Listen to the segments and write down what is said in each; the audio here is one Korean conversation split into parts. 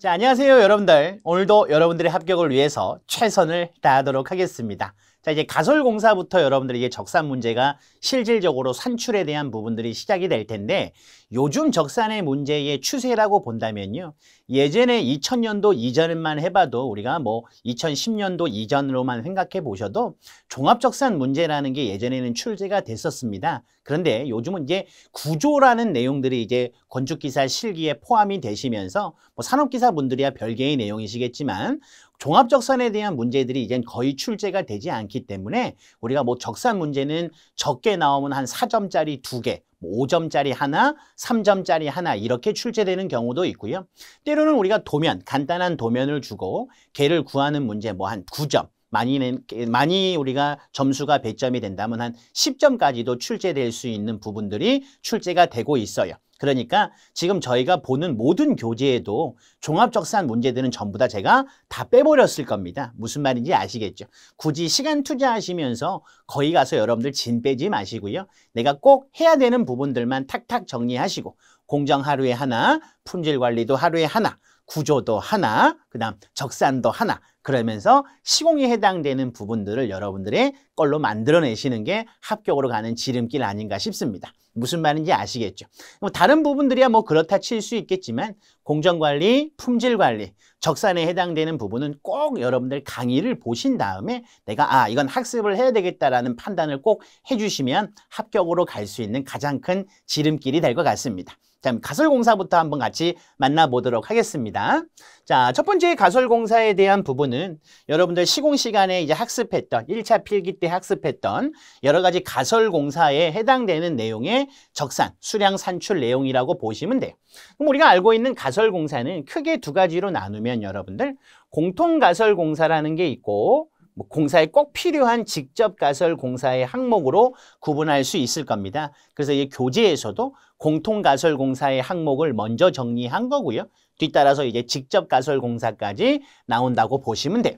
자, 안녕하세요 여러분들. 오늘도 여러분들의 합격을 위해서 최선을 다하도록 하겠습니다. 자 이제 가설공사부터 여러분들이 이제 적산 문제가 실질적으로 산출에 대한 부분들이 시작이 될 텐데 요즘 적산의 문제의 추세라고 본다면요 예전에 2000년도 이전만 해봐도 우리가 뭐 2010년도 이전으로만 생각해 보셔도 종합적산 문제라는 게 예전에는 출제가 됐었습니다 그런데 요즘은 이제 구조라는 내용들이 이제 건축기사 실기에 포함이 되시면서 뭐 산업기사분들이야 별개의 내용이시겠지만 종합적산에 대한 문제들이 이젠 거의 출제가 되지 않기 때문에 우리가 뭐 적산 문제는 적게 나오면 한 4점짜리 2개, 5점짜리 뭐 하나, 3점짜리 하나 이렇게 출제되는 경우도 있고요. 때로는 우리가 도면, 간단한 도면을 주고 개를 구하는 문제 뭐 한 9점, 많이, 낸, 많이 우리가 점수가 100점이 된다면 한 10점까지도 출제될 수 있는 부분들이 출제가 되고 있어요. 그러니까 지금 저희가 보는 모든 교재에도 종합적산 문제들은 전부 다 제가 다 빼버렸을 겁니다. 무슨 말인지 아시겠죠? 굳이 시간 투자하시면서 거기 가서 여러분들 진 빼지 마시고요. 내가 꼭 해야 되는 부분들만 탁탁 정리하시고 공정 하루에 하나, 품질 관리도 하루에 하나, 구조도 하나, 그 다음 적산도 하나 그러면서 시공에 해당되는 부분들을 여러분들의 걸로 만들어내시는 게 합격으로 가는 지름길 아닌가 싶습니다. 무슨 말인지 아시겠죠? 뭐 다른 부분들이야 뭐 그렇다 칠 수 있겠지만 공정관리, 품질관리, 적산에 해당되는 부분은 꼭 여러분들 강의를 보신 다음에 내가 아 이건 학습을 해야 되겠다라는 판단을 꼭 해주시면 합격으로 갈 수 있는 가장 큰 지름길이 될 것 같습니다. 자, 가설공사부터 한번 같이 만나보도록 하겠습니다. 자, 첫 번째 가설공사에 대한 부분은 여러분들 시공 시간에 이제 학습했던, 1차 필기 때 학습했던 여러 가지 가설공사에 해당되는 내용의 적산, 수량 산출 내용이라고 보시면 돼요. 그럼 우리가 알고 있는 가설공사는 크게 두 가지로 나누면 여러분들 공통가설공사라는 게 있고 뭐 공사에 꼭 필요한 직접 가설 공사의 항목으로 구분할 수 있을 겁니다. 그래서 이 교재에서도 공통가설공사의 항목을 먼저 정리한 거고요. 뒤따라서 이제 직접 가설공사까지 나온다고 보시면 돼요.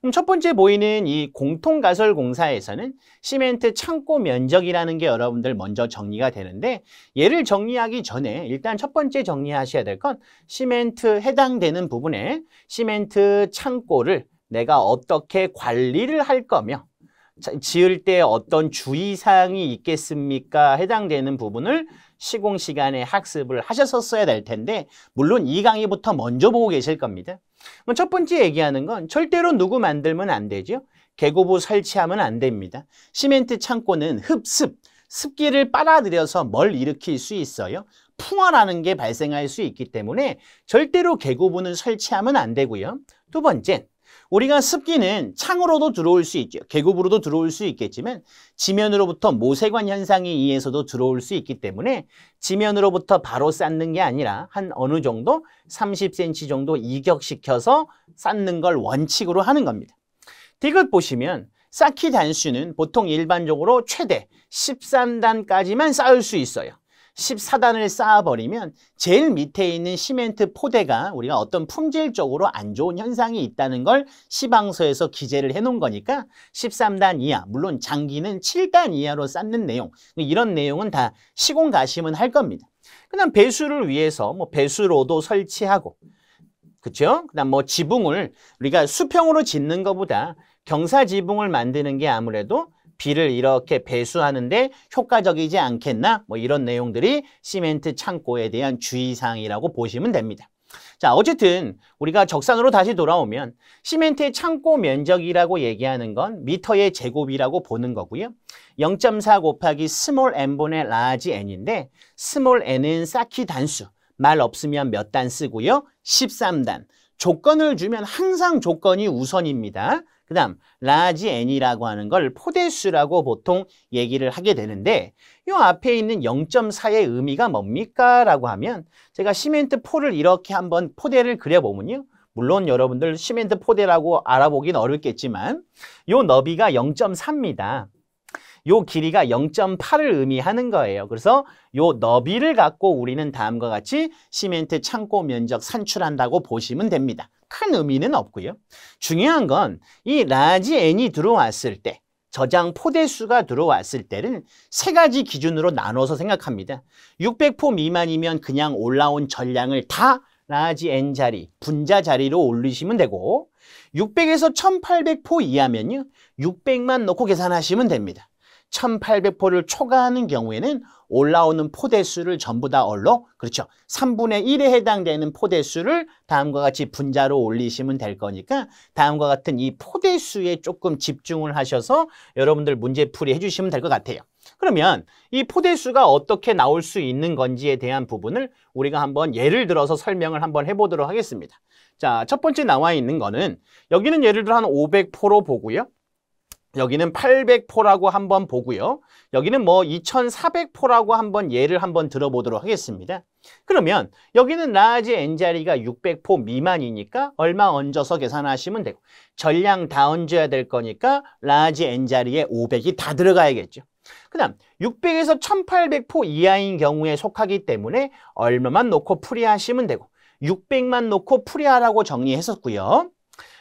그럼 첫 번째 보이는 이 공통가설공사에서는 시멘트 창고 면적이라는 게 여러분들 먼저 정리가 되는데 얘를 정리하기 전에 일단 첫 번째 정리하셔야 될 건 시멘트 해당되는 부분에 시멘트 창고를 내가 어떻게 관리를 할 거며 지을 때 어떤 주의사항이 있겠습니까? 해당되는 부분을 시공 시간에 학습을 하셨었어야 될 텐데 물론 이 강의부터 먼저 보고 계실 겁니다. 첫 번째 얘기하는 건 절대로 누구 만들면 안 되죠. 개고부 설치하면 안 됩니다. 시멘트 창고는 흡습, 습기를 빨아들여서 뭘 일으킬 수 있어요. 풍화라는 게 발생할 수 있기 때문에 절대로 개고분는 설치하면 안 되고요. 두 번째, 우리가 습기는 창으로도 들어올 수 있죠. 계급으로도 들어올 수 있겠지만 지면으로부터 모세관 현상에 의해서도 들어올 수 있기 때문에 지면으로부터 바로 쌓는 게 아니라 한 어느 정도 30cm 정도 이격시켜서 쌓는 걸 원칙으로 하는 겁니다. 디귿 보시면 쌓기 단수는 보통 일반적으로 최대 13단까지만 쌓을 수 있어요. 14단을 쌓아버리면 제일 밑에 있는 시멘트 포대가 우리가 어떤 품질적으로 안 좋은 현상이 있다는 걸 시방서에서 기재를 해놓은 거니까 13단 이하, 물론 장기는 7단 이하로 쌓는 내용 이런 내용은 다 시공 가심은 할 겁니다. 그다음 배수를 위해서 뭐 배수로도 설치하고 그렇죠? 그다음 뭐 지붕을 우리가 수평으로 짓는 것보다 경사 지붕을 만드는 게 아무래도 비를 이렇게 배수하는데 효과적이지 않겠나? 뭐 이런 내용들이 시멘트 창고에 대한 주의사항이라고 보시면 됩니다. 자, 어쨌든 우리가 적산으로 다시 돌아오면 시멘트의 창고 면적이라고 얘기하는 건 미터의 제곱이라고 보는 거고요. 0.4 곱하기 스몰 n분의 라지 n인데 스몰 n은 쌓기 단수, 말 없으면 몇 단 쓰고요. 13단. 조건을 주면 항상 조건이 우선입니다. 그 다음 라지 n이라고 하는 걸 포대수라고 보통 얘기를 하게 되는데 이 앞에 있는 0.4의 의미가 뭡니까? 라고 하면 제가 시멘트 포를 이렇게 한번 포대를 그려보면요 물론 여러분들 시멘트 포대라고 알아보긴 어렵겠지만 이 너비가 0.3입니다 요 길이가 0.8을 의미하는 거예요. 그래서 요 너비를 갖고 우리는 다음과 같이 시멘트 창고 면적 산출한다고 보시면 됩니다. 큰 의미는 없고요. 중요한 건 이 라지 n이 들어왔을 때 저장 포대수가 들어왔을 때는 세 가지 기준으로 나눠서 생각합니다. 600포 미만이면 그냥 올라온 전량을 다 라지 n 자리, 분자 자리로 올리시면 되고 600에서 1800포 이하면요. 600만 넣고 계산하시면 됩니다. 1,800포를 초과하는 경우에는 올라오는 포대수를 전부 다 얼로 그렇죠. 3분의 1에 해당되는 포대수를 다음과 같이 분자로 올리시면 될 거니까 다음과 같은 이 포대수에 조금 집중을 하셔서 여러분들 문제풀이 해주시면 될 것 같아요. 그러면 이 포대수가 어떻게 나올 수 있는 건지에 대한 부분을 우리가 한번 예를 들어서 설명을 한번 해보도록 하겠습니다. 자, 첫 번째 나와 있는 거는 여기는 예를 들어 한 500포로 보고요. 여기는 800포라고 한번 보고요. 여기는 뭐 2400포라고 한번 예를 한번 들어보도록 하겠습니다. 그러면 여기는 라지 N자리가 600포 미만이니까 얼마 얹어서 계산하시면 되고 전량 다 얹어야 될 거니까 라지 N자리에 500이 다 들어가야겠죠. 그 다음 600에서 1800포 이하인 경우에 속하기 때문에 얼마만 놓고 풀이하시면 되고 600만 놓고 풀이하라고 정리했었고요.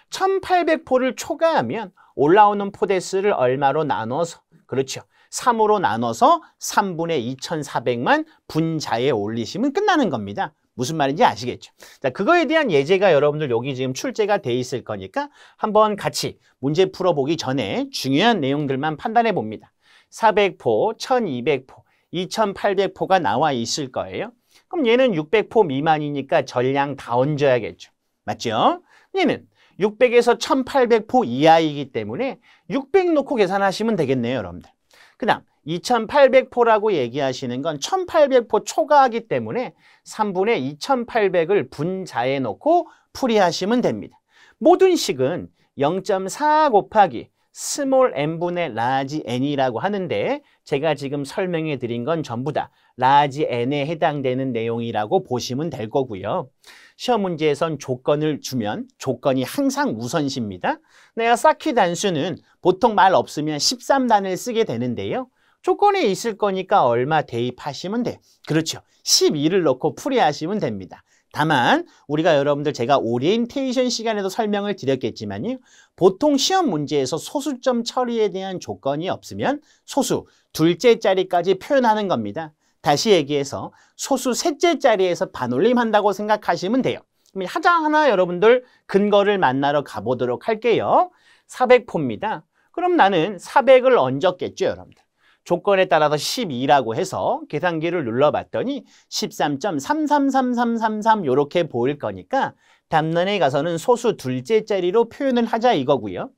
1800포를 초과하면 올라오는 포대수를 얼마로 나눠서 그렇죠. 3으로 나눠서 3분의 2,400만 분자에 올리시면 끝나는 겁니다. 무슨 말인지 아시겠죠? 자, 그거에 대한 예제가 여러분들 여기 지금 출제가 돼 있을 거니까 한번 같이 문제 풀어보기 전에 중요한 내용들만 판단해 봅니다. 400포, 1200포, 2800포가 나와 있을 거예요. 그럼 얘는 600포 미만이니까 전량 다 얹어야겠죠. 맞죠? 얘는 600에서 1800포 이하이기 때문에 600 놓고 계산하시면 되겠네요, 여러분들. 그다음 2800포라고 얘기하시는 건 1800포 초과하기 때문에 3분의 2800을 분자에 놓고 풀이하시면 됩니다. 모든 식은 0.4 곱하기 small n분의 large n이라고 하는데 제가 지금 설명해 드린 건 전부 다 large n에 해당되는 내용이라고 보시면 될 거고요. 시험 문제에선 조건을 주면 조건이 항상 우선시입니다. 내가 쌓기 단수는 보통 말 없으면 13단을 쓰게 되는데요. 조건에 있을 거니까 얼마 대입하시면 돼. 그렇죠. 12를 넣고 풀이하시면 됩니다. 다만 우리가 여러분들 제가 오리엔테이션 시간에도 설명을 드렸겠지만요. 보통 시험 문제에서 소수점 처리에 대한 조건이 없으면 소수, 둘째 자리까지 표현하는 겁니다. 다시 얘기해서 소수 셋째 자리에서 반올림한다고 생각하시면 돼요. 그럼 하자하나 여러분들 근거를 만나러 가보도록 할게요. 400포입니다. 그럼 나는 400을 얹었겠죠, 여러분들. 조건에 따라서 12라고 해서 계산기를 눌러봤더니 13.333333 이렇게 보일 거니까 답론에 가서는 소수 둘째 자리로 표현을 하자 이거고요.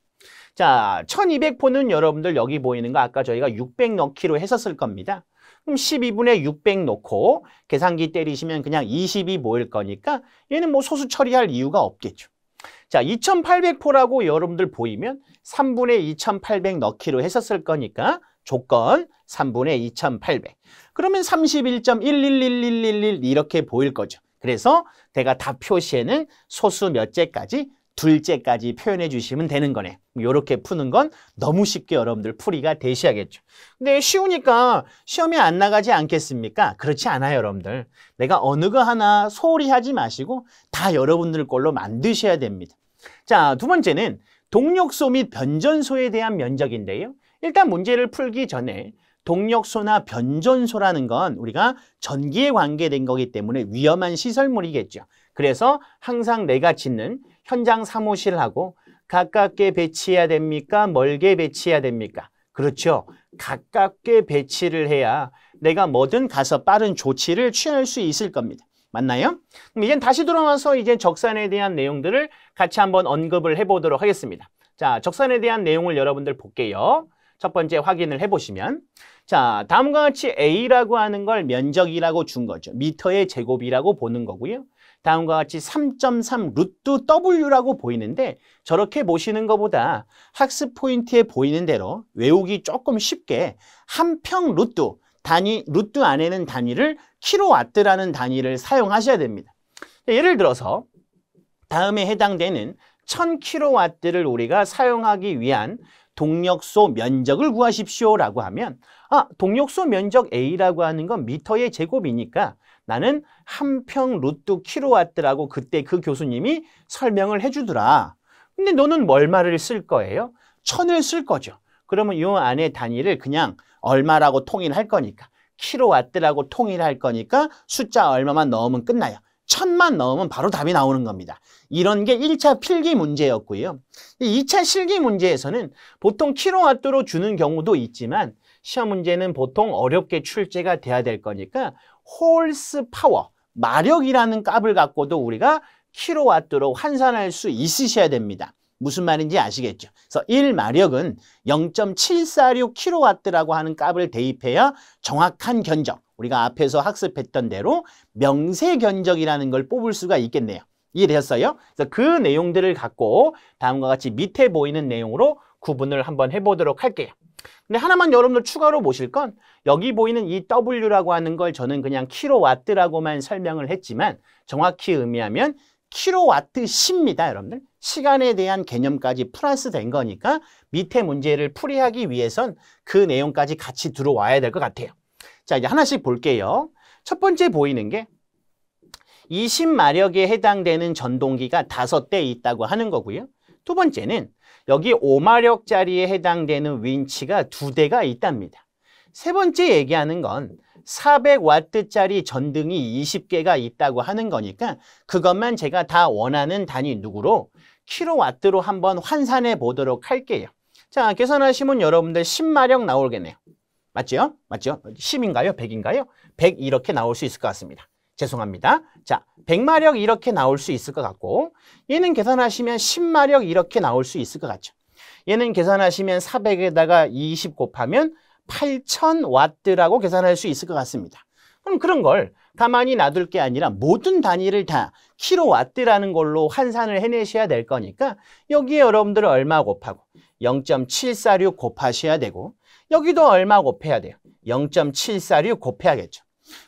자, 1200포는 여러분들 여기 보이는 거 아까 저희가 600 넣기로 했었을 겁니다. 그럼 12분의 600 넣고 계산기 때리시면 그냥 20이 모일 거니까 얘는 뭐 소수 처리할 이유가 없겠죠. 자, 2800포라고 여러분들 보이면 3분의 2800 넣기로 했었을 거니까 조건 3분의 2800. 그러면 31.111111 이렇게 보일 거죠. 그래서 내가 다 표시에는 소수 몇째까지 둘째까지 표현해 주시면 되는 거네. 이렇게 푸는 건 너무 쉽게 여러분들 풀이가 되셔야겠죠. 근데 쉬우니까 시험이 안 나가지 않겠습니까? 그렇지 않아요, 여러분들. 내가 어느 거 하나 소홀히 하지 마시고 다 여러분들 걸로 만드셔야 됩니다. 자, 두 번째는 동력소 및 변전소에 대한 면적인데요. 일단 문제를 풀기 전에 동력소나 변전소라는 건 우리가 전기에 관계된 거기 때문에 위험한 시설물이겠죠. 그래서 항상 내가 짓는 현장 사무실하고 가깝게 배치해야 됩니까? 멀게 배치해야 됩니까? 그렇죠. 가깝게 배치를 해야 내가 뭐든 가서 빠른 조치를 취할 수 있을 겁니다. 맞나요? 그럼 이젠 다시 돌아와서 이제 적산에 대한 내용들을 같이 한번 언급을 해보도록 하겠습니다. 자, 적산에 대한 내용을 여러분들 볼게요. 첫 번째 확인을 해보시면 자 다음과 같이 A라고 하는 걸 면적이라고 준 거죠. 미터의 제곱이라고 보는 거고요. 다음과 같이 3.3 루트 W라고 보이는데 저렇게 보시는 것보다 학습 포인트에 보이는 대로 외우기 조금 쉽게 한 평 루트 단위 루트 안에는 단위를 킬로와트라는 단위를 사용하셔야 됩니다. 예를 들어서 다음에 해당되는 1 0 0 0로와트를 우리가 사용하기 위한 동력소 면적을 구하십시오라고 하면 아, 동력소 면적 A라고 하는 건 미터의 제곱이니까 나는 한 평 루트 키로와트라고 그때 그 교수님이 설명을 해주더라. 근데 너는 뭘 말을 쓸 거예요? 천을 쓸 거죠. 그러면 요 안에 단위를 그냥 얼마라고 통일할 거니까 키로와트라고 통일할 거니까 숫자 얼마만 넣으면 끝나요. 천만 넣으면 바로 답이 나오는 겁니다. 이런 게 1차 필기 문제였고요. 2차 실기 문제에서는 보통 키로와트로 주는 경우도 있지만 시험 문제는 보통 어렵게 출제가 돼야 될 거니까 홀스 파워, 마력이라는 값을 갖고도 우리가 키로와트로 환산할 수 있으셔야 됩니다. 무슨 말인지 아시겠죠? 그래서 1마력은 0 7 4 6로와트라고 하는 값을 대입해야 정확한 견적, 우리가 앞에서 학습했던 대로 명세견적이라는 걸 뽑을 수가 있겠네요. 이해되셨어요? 그래서 그 내용들을 갖고 다음과 같이 밑에 보이는 내용으로 구분을 한번 해보도록 할게요. 근데 하나만 여러분들 추가로 보실 건 여기 보이는 이 W라고 하는 걸 저는 그냥 킬로와트라고만 설명을 했지만 정확히 의미하면 킬로와트 십입니다 여러분들. 시간에 대한 개념까지 플러스 된 거니까 밑에 문제를 풀이하기 위해선 그 내용까지 같이 들어와야 될 것 같아요. 자, 이제 하나씩 볼게요. 첫 번째 보이는 게 20마력에 해당되는 전동기가 다섯 대 있다고 하는 거고요. 두 번째는 여기 5마력짜리에 해당되는 윈치가 두대가 있답니다. 세 번째 얘기하는 건4 0 0와트짜리 전등이 20개가 있다고 하는 거니까 그것만 제가 다 원하는 단위 누구로 킬로와트로 한번 환산해 보도록 할게요. 자, 계산하시면 여러분들 10마력 나오겠네요. 맞죠? 맞죠? 10인가요? 100인가요? 100 이렇게 나올 수 있을 것 같습니다. 죄송합니다. 자, 100마력 이렇게 나올 수 있을 것 같고 얘는 계산하시면 10마력 이렇게 나올 수 있을 것 같죠. 얘는 계산하시면 400에다가 20 곱하면 8000와트라고 계산할 수 있을 것 같습니다. 그럼 그런 걸 가만히 놔둘 게 아니라 모든 단위를 다 킬로와트라는 걸로 환산을 해내셔야 될 거니까 여기에 여러분들 얼마 곱하고 0.746 곱하셔야 되고 여기도 얼마 곱해야 돼요? 0.746 곱해야겠죠.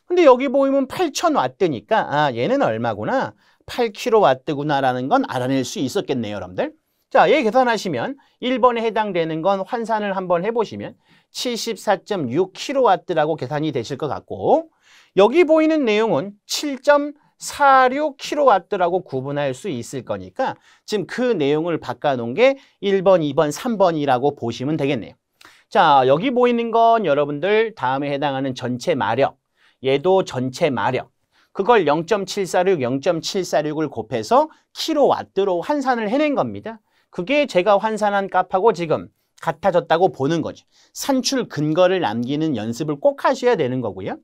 근데 여기 보이면 8000와트니까 아 얘는 얼마구나 8kW구나라는 건 알아낼 수 있었겠네요 여러분들 자, 얘 계산하시면 1번에 해당되는 건 환산을 한번 해보시면 74.6kW라고 계산이 되실 것 같고 여기 보이는 내용은 7.46kW라고 구분할 수 있을 거니까 지금 그 내용을 바꿔놓은 게 1번, 2번, 3번이라고 보시면 되겠네요. 자, 여기 보이는 건 여러분들 다음에 해당하는 전체 마력. 얘도 전체 마력. 그걸 0.746, 0.746을 곱해서 킬로와트로 환산을 해낸 겁니다. 그게 제가 환산한 값하고 지금 같아졌다고 보는 거죠. 산출 근거를 남기는 연습을 꼭 하셔야 되는 거고요.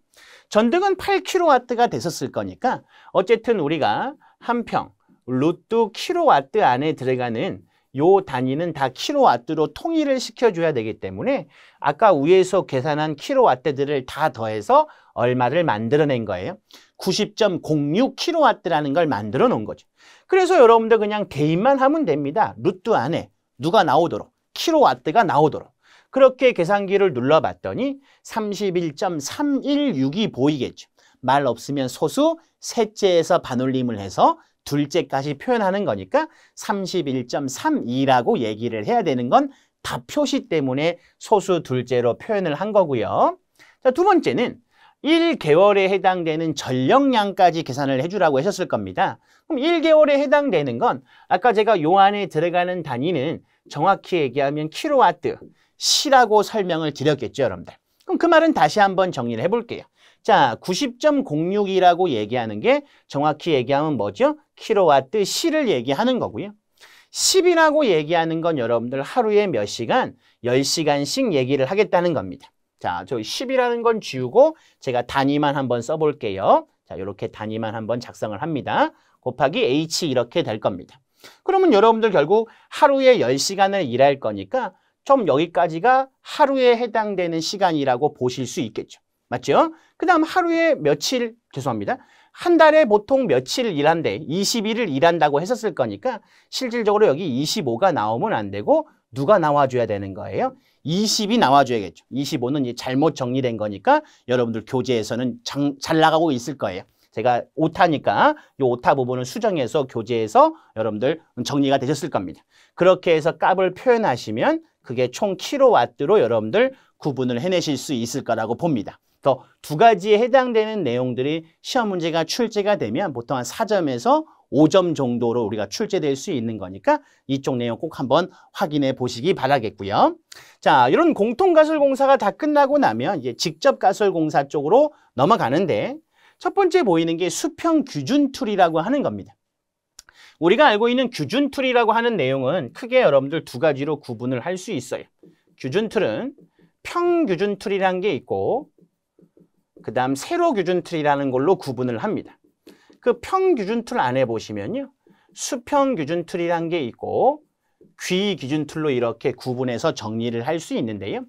전등은 8kW가 됐었을 거니까 어쨌든 우리가 한 평, 루트 킬로와트 안에 들어가는 요 단위는 다 킬로와트로 통일을 시켜줘야 되기 때문에 아까 위에서 계산한 킬로와트들을 다 더해서 얼마를 만들어낸 거예요. 90.06 킬로와트라는 걸 만들어 놓은 거죠. 그래서 여러분들 그냥 대입만 하면 됩니다. 루트 안에 누가 나오도록 킬로와트가 나오도록 그렇게 계산기를 눌러봤더니 31.316이 보이겠죠. 말 없으면 소수 셋째에서 반올림을 해서 둘째까지 표현하는 거니까 31.32라고 얘기를 해야 되는 건 다 표시 때문에 소수 둘째로 표현을 한 거고요. 자, 두 번째는 1개월에 해당되는 전력량까지 계산을 해주라고 하셨을 겁니다. 그럼 1개월에 해당되는 건 아까 제가 요 안에 들어가는 단위는 정확히 얘기하면 킬로와트, 시라고 설명을 드렸겠죠, 여러분들. 그럼 그 말은 다시 한번 정리를 해볼게요. 자, 90.06이라고 얘기하는 게 정확히 얘기하면 뭐죠? 킬로와트 시를 얘기하는 거고요. 10이라고 얘기하는 건 여러분들 하루에 몇 시간? 10시간씩 얘기를 하겠다는 겁니다. 자, 저 10이라는 건 지우고 제가 단위만 한번 써볼게요. 자, 이렇게 단위만 한번 작성을 합니다. 곱하기 H 이렇게 될 겁니다. 그러면 여러분들 결국 하루에 10시간을 일할 거니까 좀 여기까지가 하루에 해당되는 시간이라고 보실 수 있겠죠. 맞죠? 그 다음 하루에 며칠, 죄송합니다. 한 달에 보통 며칠 일한데 20일을 일한다고 했었을 거니까 실질적으로 여기 25가 나오면 안 되고 누가 나와줘야 되는 거예요? 20이 나와줘야겠죠. 25는 잘못 정리된 거니까 여러분들 교재에서는 장, 잘 나가고 있을 거예요. 제가 오타니까 이 오타 부분을 수정해서 교재에서 여러분들 정리가 되셨을 겁니다. 그렇게 해서 값을 표현하시면 그게 총 킬로와트로 여러분들 구분을 해내실 수 있을 거라고 봅니다. 그래서 두 가지에 해당되는 내용들이 시험 문제가 출제가 되면 보통 한 4점에서 5점 정도로 우리가 출제될 수 있는 거니까 이쪽 내용 꼭 한번 확인해 보시기 바라겠고요. 자, 이런 공통가설공사가 다 끝나고 나면 이제 직접 가설공사 쪽으로 넘어가는데 첫 번째 보이는 게 수평 규준 툴이라고 하는 겁니다. 우리가 알고 있는 규준 툴이라고 하는 내용은 크게 여러분들 두 가지로 구분을 할 수 있어요. 규준 툴은 평규준 툴이란 게 있고 그 다음 세로 규준틀이라는 걸로 구분을 합니다. 그 평규준틀 안에 보시면요. 수평규준틀이란 게 있고 귀기준틀로 이렇게 구분해서 정리를 할 수 있는데요.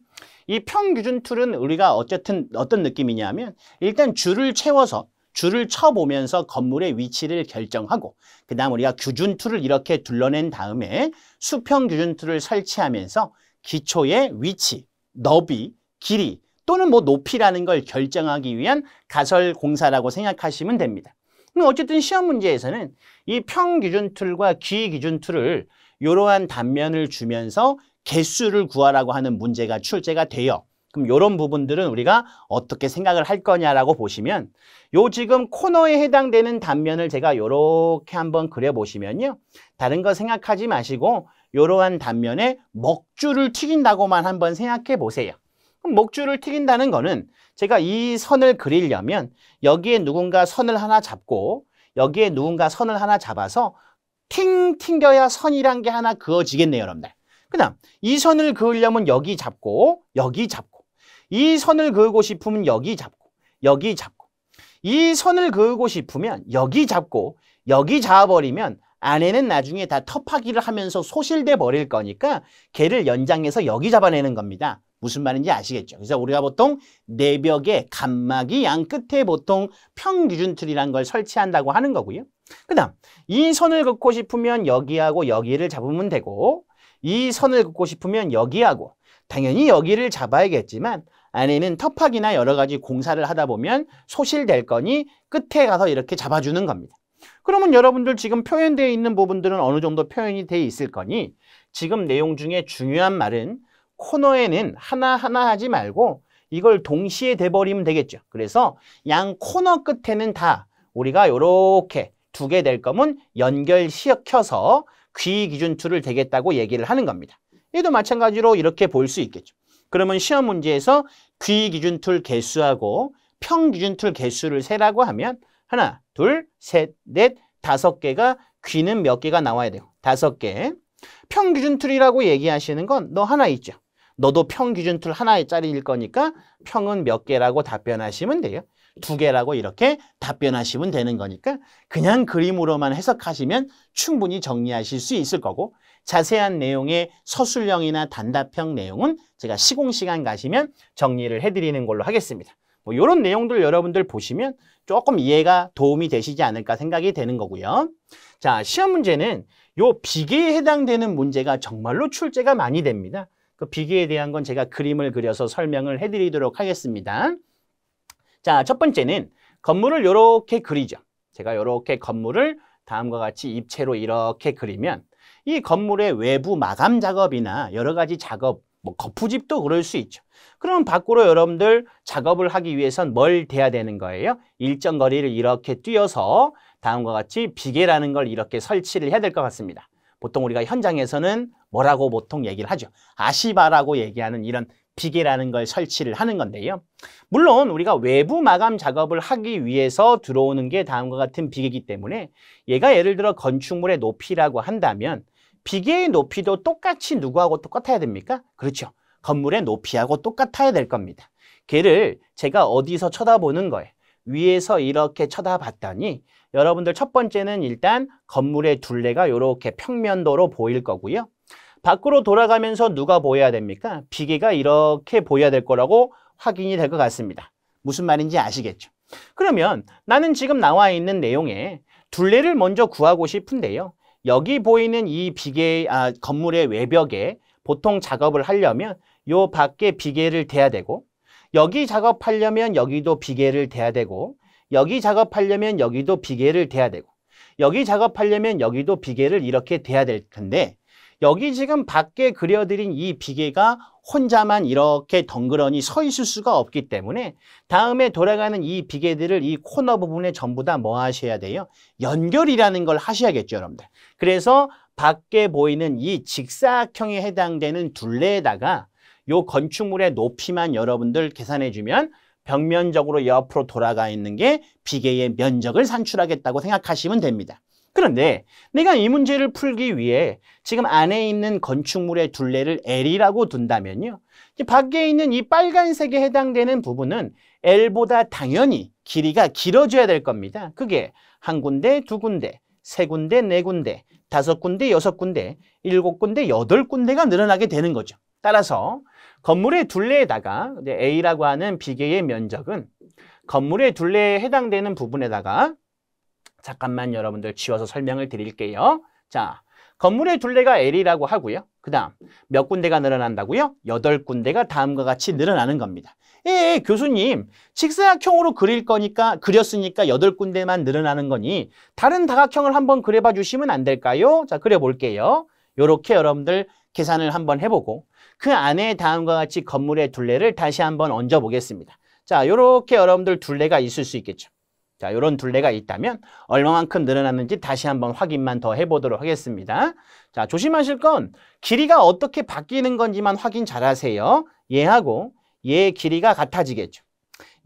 이 평규준틀은 우리가 어쨌든 어떤 느낌이냐면 일단 줄을 채워서 줄을 쳐보면서 건물의 위치를 결정하고 그 다음 우리가 규준틀을 이렇게 둘러낸 다음에 수평규준틀을 설치하면서 기초의 위치, 너비, 길이 또는 뭐 높이라는 걸 결정하기 위한 가설 공사라고 생각하시면 됩니다. 어쨌든 시험 문제에서는 이 평기준 툴과 기기준 툴을 이러한 단면을 주면서 개수를 구하라고 하는 문제가 출제가 돼요. 그럼 이런 부분들은 우리가 어떻게 생각을 할 거냐라고 보시면 요 지금 코너에 해당되는 단면을 제가 이렇게 한번 그려보시면요. 다른 거 생각하지 마시고 이러한 단면에 먹줄을 튀긴다고만 한번 생각해 보세요. 목줄을 튀긴다는 거는 제가 이 선을 그리려면 여기에 누군가 선을 하나 잡고 여기에 누군가 선을 하나 잡아서 팅 튕겨야 선이란 게 하나 그어지겠네요, 여러분들. 그다음 이 선을 그으려면 여기 잡고 여기 잡고 이 선을 그으고 싶으면 여기 잡고 여기 잡고 이 선을 그으고 싶으면 여기 잡고 여기 잡아버리면 안에는 나중에 다 터파기를 하면서 소실돼 버릴 거니까 걔를 연장해서 여기 잡아내는 겁니다. 무슨 말인지 아시겠죠? 그래서 우리가 보통 내벽에 간막이 양 끝에 보통 평균줄이라는 걸 설치한다고 하는 거고요. 그 다음 이 선을 긋고 싶으면 여기하고 여기를 잡으면 되고 이 선을 긋고 싶으면 여기하고 당연히 여기를 잡아야겠지만 안에는 텁하기나 여러 가지 공사를 하다 보면 소실될 거니 끝에 가서 이렇게 잡아주는 겁니다. 그러면 여러분들 지금 표현되어 있는 부분들은 어느 정도 표현이 돼 있을 거니 지금 내용 중에 중요한 말은 코너에는 하나하나 하지 말고 이걸 동시에 돼버리면 되겠죠. 그래서 양 코너 끝에는 다 우리가 이렇게 두 개 될 거면 연결시켜서 귀기준 툴을 되겠다고 얘기를 하는 겁니다. 얘도 마찬가지로 이렇게 볼 수 있겠죠. 그러면 시험 문제에서 귀 기준툴 개수하고 평 기준툴 개수를 세라고 하면 하나, 둘, 셋, 넷, 다섯 개가 귀는 몇 개가 나와야 돼요. 다섯 개. 평 기준툴이라고 얘기하시는 건 너 하나 있죠. 너도 평 기준 툴 하나의 짜리일 거니까 평은 몇 개라고 답변하시면 돼요. 두 개라고 이렇게 답변하시면 되는 거니까 그냥 그림으로만 해석하시면 충분히 정리하실 수 있을 거고 자세한 내용의 서술형이나 단답형 내용은 제가 시공시간 가시면 정리를 해드리는 걸로 하겠습니다. 뭐 이런 내용들 여러분들 보시면 조금 이해가 도움이 되시지 않을까 생각이 되는 거고요. 자, 시험 문제는 요 비계에 해당되는 문제가 정말로 출제가 많이 됩니다. 그 비교에 대한 건 제가 그림을 그려서 설명을 해드리도록 하겠습니다. 자, 첫 번째는 건물을 이렇게 그리죠. 제가 이렇게 건물을 다음과 같이 입체로 이렇게 그리면 이 건물의 외부 마감 작업이나 여러 가지 작업, 뭐 거푸집도 그럴 수 있죠. 그럼 밖으로 여러분들 작업을 하기 위해선 뭘 대야 되는 거예요? 일정 거리를 이렇게 뛰어서 다음과 같이 비계라는 걸 이렇게 설치를 해야 될 것 같습니다. 보통 우리가 현장에서는 뭐라고 보통 얘기를 하죠. 아시바라고 얘기하는 이런 비계라는 걸 설치를 하는 건데요. 물론 우리가 외부 마감 작업을 하기 위해서 들어오는 게 다음과 같은 비계이기 때문에 얘가 예를 들어 건축물의 높이라고 한다면 비계의 높이도 똑같이 누구하고 똑같아야 됩니까? 그렇죠. 건물의 높이하고 똑같아야 될 겁니다. 걔를 제가 어디서 쳐다보는 거예요. 위에서 이렇게 쳐다봤더니 여러분들 첫 번째는 일단 건물의 둘레가 이렇게 평면도로 보일 거고요. 밖으로 돌아가면서 누가 보여야 됩니까? 비계가 이렇게 보여야 될 거라고 확인이 될 것 같습니다. 무슨 말인지 아시겠죠? 그러면 나는 지금 나와 있는 내용에 둘레를 먼저 구하고 싶은데요. 여기 보이는 이 비계, 아, 건물의 외벽에 보통 작업을 하려면 요 밖에 비계를 대야 되고 여기 작업하려면 여기도 비계를 대야 되고 여기 작업하려면 여기도 비계를 대야 되고 여기 작업하려면 여기도 비계를 이렇게 대야 될 텐데 여기 지금 밖에 그려드린 이 비계가 혼자만 이렇게 덩그러니 서 있을 수가 없기 때문에 다음에 돌아가는 이 비계들을 이 코너 부분에 전부 다 뭐 하셔야 돼요? 연결이라는 걸 하셔야겠죠, 여러분들. 그래서 밖에 보이는 이 직사각형에 해당되는 둘레에다가 이 건축물의 높이만 여러분들 계산해주면 벽면적으로 옆으로 돌아가 있는 게 비계의 면적을 산출하겠다고 생각하시면 됩니다. 그런데 내가 이 문제를 풀기 위해 지금 안에 있는 건축물의 둘레를 L이라고 둔다면요. 밖에 있는 이 빨간색에 해당되는 부분은 L보다 당연히 길이가 길어져야 될 겁니다. 그게 한 군데, 두 군데, 세 군데, 네 군데, 다섯 군데, 여섯 군데, 일곱 군데, 여덟 군데가 늘어나게 되는 거죠. 따라서 건물의 둘레에다가 A라고 하는 비계의 면적은 건물의 둘레에 해당되는 부분에다가 잠깐만 여러분들 지워서 설명을 드릴게요. 자, 건물의 둘레가 L이라고 하고요. 그 다음 몇 군데가 늘어난다고요? 여덟 군데가 다음과 같이 늘어나는 겁니다. 예, 예, 교수님 직사각형으로 그릴 거니까 그렸으니까 여덟 군데만 늘어나는 거니 다른 다각형을 한번 그려봐 주시면 안 될까요? 자, 그려볼게요. 요렇게 여러분들 계산을 한번 해보고 그 안에 다음과 같이 건물의 둘레를 다시 한번 얹어보겠습니다. 자, 요렇게 여러분들 둘레가 있을 수 있겠죠. 자, 이런 둘레가 있다면 얼마만큼 늘어났는지 다시 한번 확인만 더 해보도록 하겠습니다. 자, 조심하실 건 길이가 어떻게 바뀌는 건지만 확인 잘 하세요. 얘하고 얘 길이가 같아지겠죠.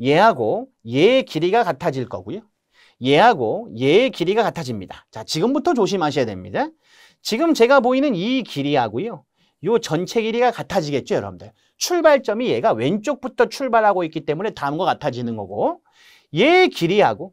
얘하고 얘 길이가 같아질 거고요. 얘하고 얘 길이가 같아집니다. 자, 지금부터 조심하셔야 됩니다. 지금 제가 보이는 이 길이하고요. 요 전체 길이가 같아지겠죠, 여러분들. 출발점이 얘가 왼쪽부터 출발하고 있기 때문에 다음과 같아지는 거고 얘의 길이하고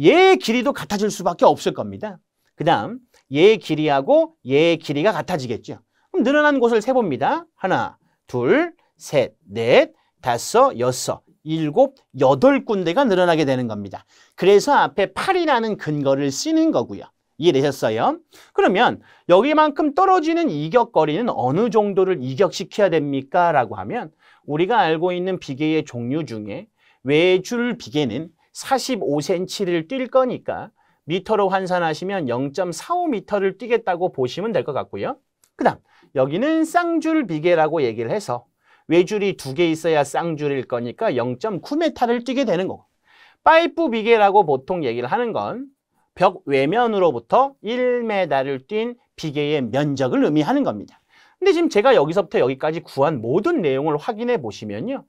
얘의 길이도 같아질 수밖에 없을 겁니다. 그 다음 얘의 길이하고 얘의 길이가 같아지겠죠. 그럼 늘어난 곳을 세봅니다. 하나, 둘, 셋, 넷, 다섯, 여섯, 일곱, 여덟 군데가 늘어나게 되는 겁니다. 그래서 앞에 8이라는 근거를 쓰는 거고요. 이해되셨어요? 그러면 여기만큼 떨어지는 이격거리는 어느 정도를 이격시켜야 됩니까? 라고 하면 우리가 알고 있는 비계의 종류 중에 외줄 비계는 45cm를 뛸 거니까 미터로 환산하시면 0.45m를 뛰겠다고 보시면 될 것 같고요. 그 다음 여기는 쌍줄 비계라고 얘기를 해서 외줄이 두 개 있어야 쌍줄일 거니까 0.9m를 뛰게 되는 거고 파이프 비계라고 보통 얘기를 하는 건 벽 외면으로부터 1m를 뛴 비계의 면적을 의미하는 겁니다. 근데 지금 제가 여기서부터 여기까지 구한 모든 내용을 확인해 보시면요.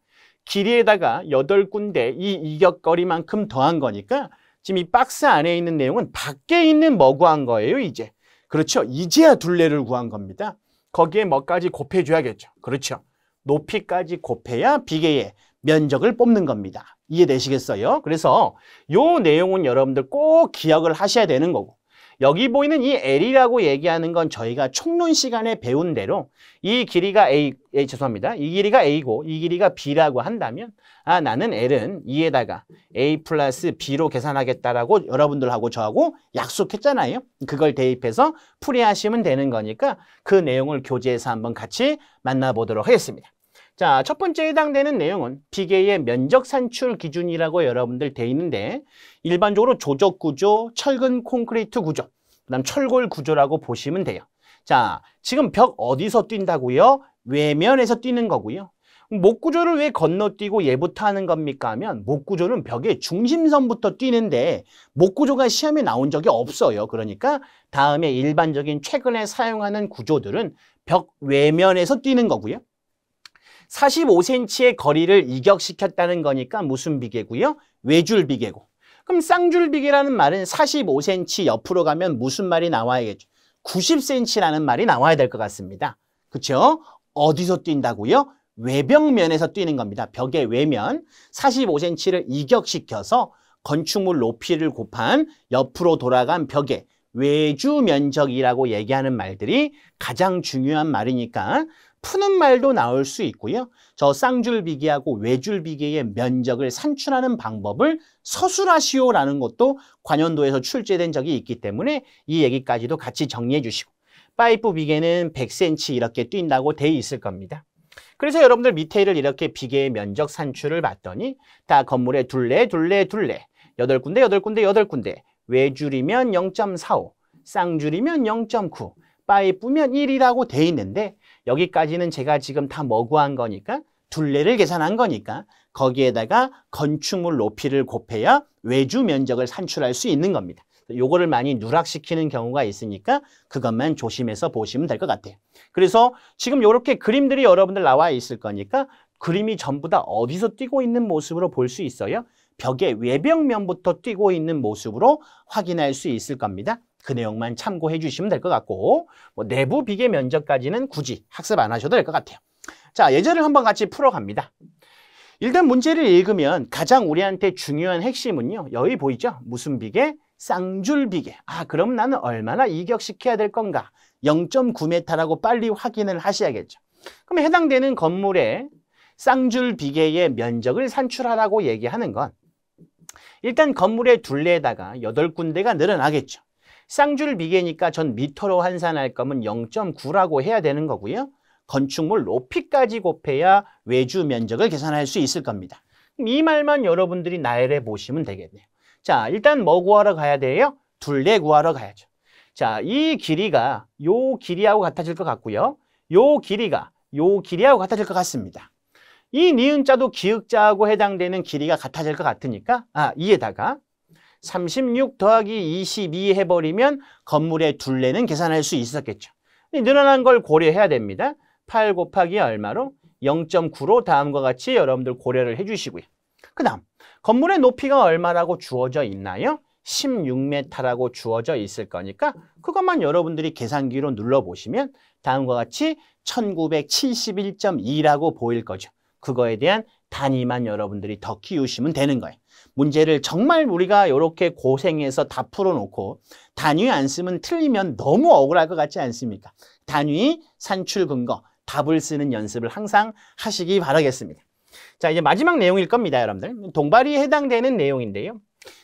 길이에다가 8군데 이 이격거리만큼 더한 거니까 지금 이 박스 안에 있는 내용은 밖에 있는 뭐 구한 거예요, 이제. 그렇죠? 이제야 둘레를 구한 겁니다. 거기에 뭐까지 곱해줘야겠죠. 그렇죠? 높이까지 곱해야 비계의 면적을 뽑는 겁니다. 이해되시겠어요? 그래서 요 내용은 여러분들 꼭 기억을 하셔야 되는 거고 여기 보이는 이 L이라고 얘기하는 건 저희가 총론 시간에 배운 대로 이 길이가 A, A 죄송합니다. 이 길이가 A고 이 길이가 B라고 한다면 아 나는 L은 2에다가 A 플러스 B로 계산하겠다라고 여러분들하고 저하고 약속했잖아요. 그걸 대입해서 풀이하시면 되는 거니까 그 내용을 교재에서 한번 같이 만나보도록 하겠습니다. 자, 첫 번째 해당되는 내용은 비계의 면적 산출 기준이라고 여러분들 돼 있는데 일반적으로 조적 구조, 철근 콘크리트 구조, 그다음 철골 구조라고 보시면 돼요. 자, 지금 벽 어디서 뛴다고요? 외면에서 뛰는 거고요. 목구조를 왜 건너뛰고 예부터 하는 겁니까 하면 목구조는 벽의 중심선부터 뛰는데 목구조가 시험에 나온 적이 없어요. 그러니까 다음에 일반적인 최근에 사용하는 구조들은 벽 외면에서 뛰는 거고요. 45cm의 거리를 이격시켰다는 거니까 무슨 비계고요? 외줄 비계고. 그럼 쌍줄 비계라는 말은 45cm 옆으로 가면 무슨 말이 나와야겠죠? 90cm라는 말이 나와야 될 것 같습니다. 그렇죠? 어디서 뛴다고요? 외벽면에서 뛰는 겁니다. 벽의 외면 45cm를 이격시켜서 건축물 높이를 곱한 옆으로 돌아간 벽의 외주 면적이라고 얘기하는 말들이 가장 중요한 말이니까 푸는 말도 나올 수 있고요. 저쌍줄비기하고외줄비기의 면적을 산출하는 방법을 서술하시오라는 것도 관현도에서 출제된 적이 있기 때문에 이 얘기까지도 같이 정리해 주시고 파이프 비계는 100cm 이렇게 뛴다고 돼 있을 겁니다. 그래서 여러분들 밑에를 이렇게 비계의 면적 산출을 봤더니 다 건물에 둘레, 둘레, 둘레 여덟 군데, 여덟 군데, 여덟 군데 외줄이면 0.45, 쌍줄이면 0.9, 파이프면 1이라고 돼 있는데 여기까지는 제가 지금 다 머구한 거니까 둘레를 계산한 거니까 거기에다가 건축물 높이를 곱해야 외주 면적을 산출할 수 있는 겁니다. 요거를 많이 누락시키는 경우가 있으니까 그것만 조심해서 보시면 될 것 같아요. 그래서 지금 이렇게 그림들이 여러분들 나와 있을 거니까 그림이 전부 다 어디서 뛰고 있는 모습으로 볼 수 있어요. 벽에 외벽면부터 뛰고 있는 모습으로 확인할 수 있을 겁니다. 그 내용만 참고해 주시면 될 것 같고 뭐 내부 비계 면적까지는 굳이 학습 안 하셔도 될 것 같아요. 자, 예제를 한번 같이 풀어갑니다. 일단 문제를 읽으면 가장 우리한테 중요한 핵심은요. 여기 보이죠? 무슨 비계? 쌍줄 비계. 아, 그럼 나는 얼마나 이격시켜야 될 건가? 0.9m라고 빨리 확인을 하셔야겠죠. 그럼 해당되는 건물에 쌍줄 비계의 면적을 산출하라고 얘기하는 건 일단 건물의 둘레에다가 8 군데가 늘어나겠죠. 쌍줄 비계니까 전 미터로 환산할 거면 0.9라고 해야 되는 거고요. 건축물 높이까지 곱해야 외주 면적을 계산할 수 있을 겁니다. 이 말만 여러분들이 나열해 보시면 되겠네요. 자, 일단 뭐 구하러 가야 돼요? 둘레 구하러 가야죠. 자, 이 길이가 요 길이하고 같아질 것 같고요. 요 길이가 요 길이하고 같아질 것 같습니다. 이 니은자도 기역자하고 해당되는 길이가 같아질 것 같으니까 아 이에다가 36 더하기 22 해버리면 건물의 둘레는 계산할 수 있었겠죠. 늘어난 걸 고려해야 됩니다. 8 곱하기 얼마로? 0.9로 다음과 같이 여러분들 고려를 해주시고요. 그 다음, 건물의 높이가 얼마라고 주어져 있나요? 16m라고 주어져 있을 거니까 그것만 여러분들이 계산기로 눌러보시면 다음과 같이 1971.2라고 보일 거죠. 그거에 대한 단위만 여러분들이 더 키우시면 되는 거예요. 문제를 정말 우리가 이렇게 고생해서 다 풀어놓고 단위 안 쓰면 틀리면 너무 억울할 것 같지 않습니까? 단위, 산출 근거, 답을 쓰는 연습을 항상 하시기 바라겠습니다. 자, 이제 마지막 내용일 겁니다, 여러분들. 동발이 해당되는 내용인데요.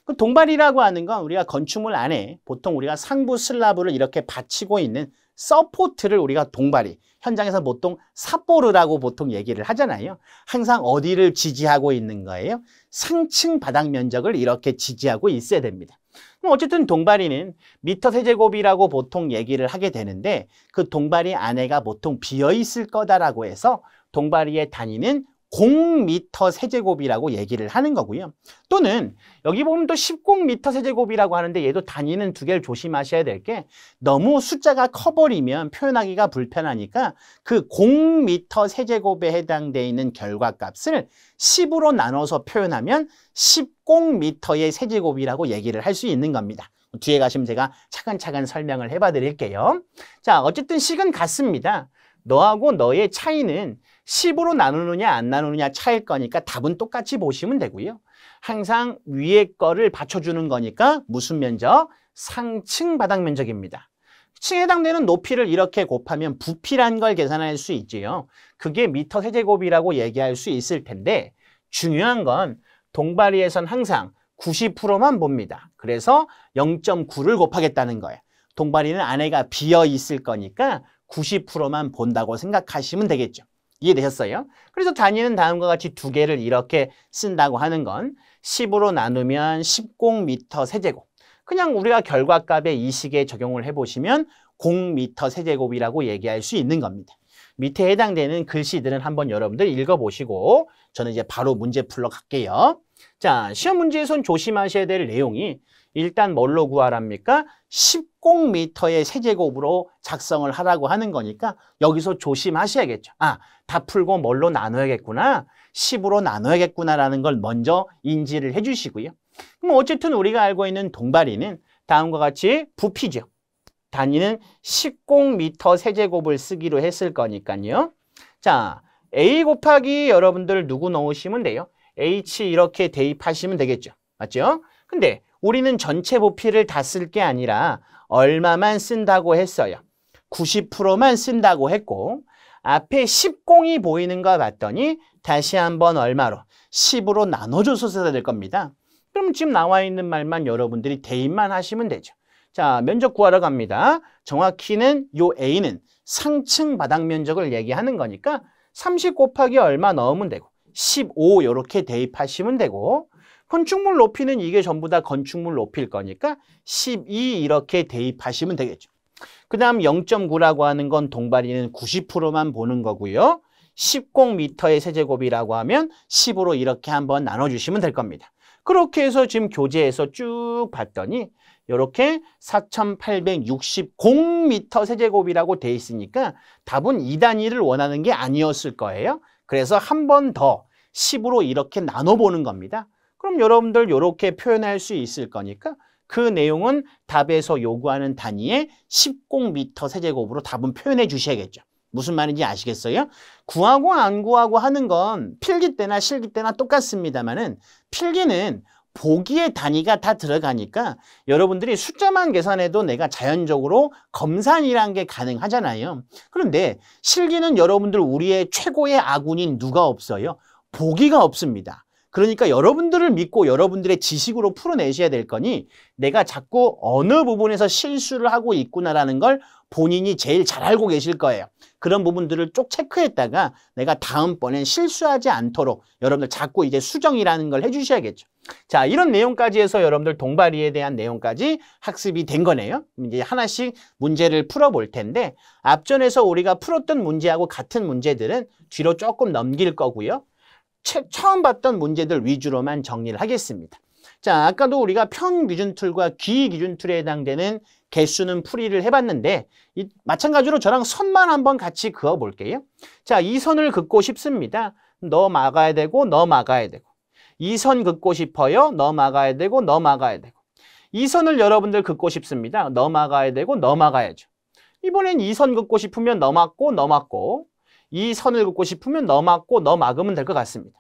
그 동발이라고 하는 건 우리가 건축물 안에 보통 우리가 상부 슬라브를 이렇게 받치고 있는 서포트를 우리가 동발이 현장에서 보통 사포르라고 보통 얘기를 하잖아요. 항상 어디를 지지하고 있는 거예요? 상층 바닥 면적을 이렇게 지지하고 있어야 됩니다. 어쨌든 동바리는 미터 세제곱이라고 보통 얘기를 하게 되는데 그동바리 안에가 보통 비어 있을 거다라고 해서 동바리의 단위는 공미터 세제곱이라고 얘기를 하는 거고요. 또는 여기 보면 또 10공미터 세제곱이라고 하는데 얘도 단위는 두 개를 조심하셔야 될 게 너무 숫자가 커버리면 표현하기가 불편하니까 그 공미터 세제곱에 해당돼 있는 결과값을 10으로 나눠서 표현하면 10공미터의 세제곱이라고 얘기를 할 수 있는 겁니다. 뒤에 가시면 제가 차근차근 설명을 해봐 드릴게요. 자, 어쨌든 식은 같습니다. 너하고 너의 차이는 10으로 나누느냐 안 나누느냐 차일 거니까 답은 똑같이 보시면 되고요. 항상 위에 거를 받쳐주는 거니까 무슨 면적? 상층 바닥 면적입니다. 층에 해당되는 높이를 이렇게 곱하면 부피란 걸 계산할 수 있지요. 그게 미터 세제곱이라고 얘기할 수 있을 텐데 중요한 건 동바리에선 항상 90%만 봅니다. 그래서 0.9를 곱하겠다는 거예요. 동바리는 안에가 비어 있을 거니까 90%만 본다고 생각하시면 되겠죠. 이해되셨어요? 그래서 단위는 다음과 같이 두 개를 이렇게 쓴다고 하는 건 10으로 나누면 10공미터 세제곱 그냥 우리가 결과값에 이 식에 적용을 해보시면 공미터 세제곱이라고 얘기할 수 있는 겁니다. 밑에 해당되는 글씨들은 한번 여러분들 읽어보시고 저는 이제 바로 문제 풀러 갈게요. 자, 시험 문제에선 조심하셔야 될 내용이 일단 뭘로 구하랍니까? 10공미터의 세제곱으로 작성을 하라고 하는 거니까 여기서 조심하셔야겠죠. 아, 다 풀고 뭘로 나눠야겠구나. 10으로 나눠야겠구나라는 걸 먼저 인지를 해주시고요. 그럼 어쨌든 우리가 알고 있는 동바리는 다음과 같이 부피죠. 단위는 10공미터 세제곱을 쓰기로 했을 거니까요. 자, A 곱하기 여러분들 누구 넣으시면 돼요? H 이렇게 대입하시면 되겠죠. 맞죠? 근데 우리는 전체 부피를 다 쓸 게 아니라 얼마만 쓴다고 했어요. 90%만 쓴다고 했고 앞에 10공이 보이는 거 봤더니 다시 한번 얼마로 10으로 나눠줘서 써야 될 겁니다. 그럼 지금 나와 있는 말만 여러분들이 대입만 하시면 되죠. 자, 면적 구하러 갑니다. 정확히는 요 A는 상층 바닥 면적을 얘기하는 거니까 30 곱하기 얼마 넣으면 되고 15 이렇게 대입하시면 되고 건축물 높이는 이게 전부 다 건축물 높일 거니까 12 이렇게 대입하시면 되겠죠. 그 다음 0.9라고 하는 건동바리는 90%만 보는 거고요. 10공미터의 세제곱이라고 하면 10으로 이렇게 한번 나눠주시면 될 겁니다. 그렇게 해서 지금 교재에서 쭉 봤더니 이렇게 4860공미터 세제곱이라고 돼 있으니까 답은 2단위를 원하는 게 아니었을 거예요. 그래서 한 번 더 10으로 이렇게 나눠보는 겁니다. 그럼 여러분들 이렇게 표현할 수 있을 거니까 그 내용은 답에서 요구하는 단위의 10공미터 세제곱으로 답은 표현해 주셔야겠죠. 무슨 말인지 아시겠어요? 구하고 안 구하고 하는 건 필기 때나 실기 때나 똑같습니다만은 필기는 보기의 단위가 다 들어가니까 여러분들이 숫자만 계산해도 내가 자연적으로 검산이란 게 가능하잖아요. 그런데 실기는 여러분들 우리의 최고의 아군인 누가 없어요? 보기가 없습니다. 그러니까 여러분들을 믿고 여러분들의 지식으로 풀어내셔야 될 거니 내가 자꾸 어느 부분에서 실수를 하고 있구나라는 걸 본인이 제일 잘 알고 계실 거예요. 그런 부분들을 쭉 체크했다가 내가 다음번엔 실수하지 않도록 여러분들 자꾸 이제 수정이라는 걸 해주셔야겠죠. 자, 이런 내용까지 해서 여러분들 동바리에 대한 내용까지 학습이 된 거네요. 이제 하나씩 문제를 풀어볼 텐데 앞전에서 우리가 풀었던 문제하고 같은 문제들은 뒤로 조금 넘길 거고요. 처음 봤던 문제들 위주로만 정리를 하겠습니다. 자, 아까도 우리가 평 기준 툴과 귀 기준 툴에 해당되는 개수는 풀이를 해봤는데 이, 마찬가지로 저랑 선만 한번 같이 그어볼게요. 자, 이 선을 긋고 싶습니다. 너 막아야 되고 너 막아야 되고 이 선 긋고 싶어요. 너 막아야 되고 너 막아야 되고 이 선을 여러분들 긋고 싶습니다. 너 막아야 되고 너 막아야죠. 이번엔 이 선 긋고 싶으면 너막고너막고 이 선을 긋고 싶으면 너 맞고 너 막으면 될 것 같습니다.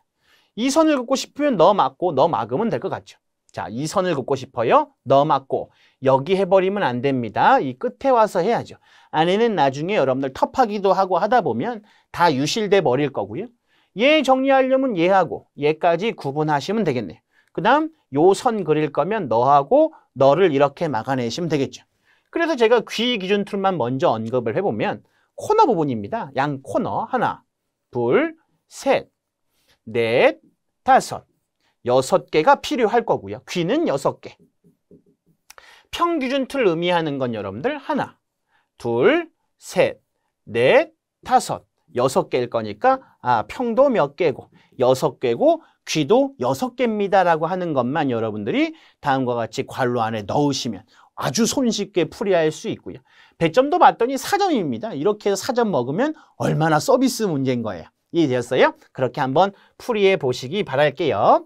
이 선을 긋고 싶으면 너 맞고 너 막으면 될 것 같죠. 자, 이 선을 긋고 싶어요. 너 맞고 여기 해버리면 안 됩니다. 이 끝에 와서 해야죠. 안에는 나중에 여러분들 텁하기도 하고 하다 보면 다 유실돼 버릴 거고요. 얘 예 정리하려면 얘하고 얘까지 구분하시면 되겠네요. 그 다음 요 선 그릴 거면 너하고 너를 이렇게 막아내시면 되겠죠. 그래서 제가 귀 기준 툴만 먼저 언급을 해보면 코너 부분입니다. 양 코너 하나, 둘, 셋, 넷, 다섯, 여섯 개가 필요할 거고요. 귀는 여섯 개. 평균 틀 의미하는 건 여러분들 하나, 둘, 셋, 넷, 다섯, 여섯 개일 거니까 아 평도 몇 개고 여섯 개고 귀도 여섯 개입니다라고 하는 것만 여러분들이 다음과 같이 관로 안에 넣으시면 아주 손쉽게 풀이할 수 있고요. 1점도봤더니 4점입니다. 이렇게 해서 4점 먹으면 얼마나 서비스 문제인 거예요. 이해되었어요? 그렇게 한번 풀이해 보시기 바랄게요.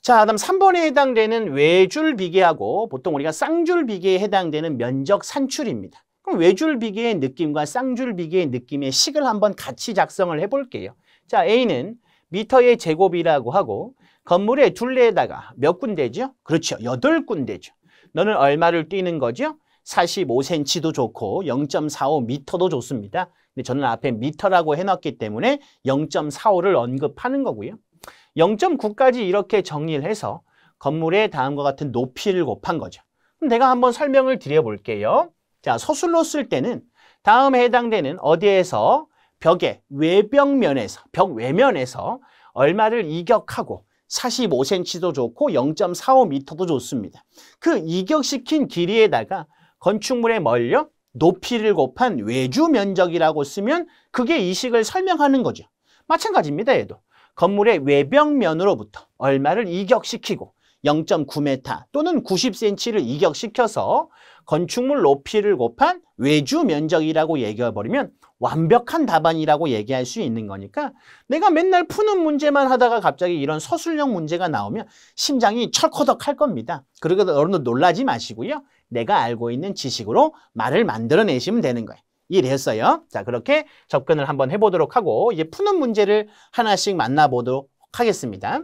자, 다음 3번에 해당되는 외줄 비계하고 보통 우리가 쌍줄 비계에 해당되는 면적 산출입니다. 그럼 외줄 비계의 느낌과 쌍줄 비계의 느낌의 식을 한번 같이 작성을 해볼게요. 자, A는 미터의 제곱이라고 하고 건물의 둘레에다가 몇 군데죠? 그렇죠. 8 군데죠. 너는 얼마를 뛰는 거죠? 45cm도 좋고 0.45m도 좋습니다. 근데 저는 앞에 미터라고 해놨기 때문에 0.45를 언급하는 거고요. 0.9까지 이렇게 정리를 해서 건물의 다음과 같은 높이를 곱한 거죠. 그럼 내가 한번 설명을 드려볼게요. 자, 서술로 쓸 때는 다음에 해당되는 어디에서 벽의 외벽면에서, 벽 외면에서 얼마를 이격하고 45cm도 좋고 0.45m도 좋습니다. 그 이격시킨 길이에다가 건축물의 멀려 높이를 곱한 외주 면적이라고 쓰면 그게 이식을 설명하는 거죠. 마찬가지입니다. 얘도 건물의 외벽면으로부터 얼마를 이격시키고 0.9m 또는 90cm를 이격시켜서 건축물 높이를 곱한 외주 면적이라고 얘기해버리면 완벽한 답안이라고 얘기할 수 있는 거니까 내가 맨날 푸는 문제만 하다가 갑자기 이런 서술형 문제가 나오면 심장이 철커덕 할 겁니다. 그러고까 여러분들 놀라지 마시고요. 내가 알고 있는 지식으로 말을 만들어내시면 되는 거예요. 이해됐어요? 자, 그렇게 접근을 한번 해보도록 하고 이제 푸는 문제를 하나씩 만나보도록 하겠습니다.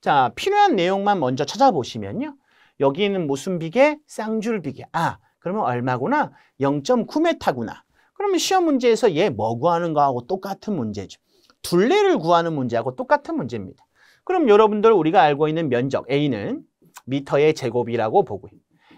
자, 필요한 내용만 먼저 찾아보시면요. 여기는 무슨 비계? 쌍줄 비계. 아, 그러면 얼마구나? 0.9m구나. 그러면 시험 문제에서 얘 뭐 구하는 거하고 똑같은 문제죠. 둘레를 구하는 문제하고 똑같은 문제입니다. 그럼 여러분들 우리가 알고 있는 면적 A는 미터의 제곱이라고 보고요.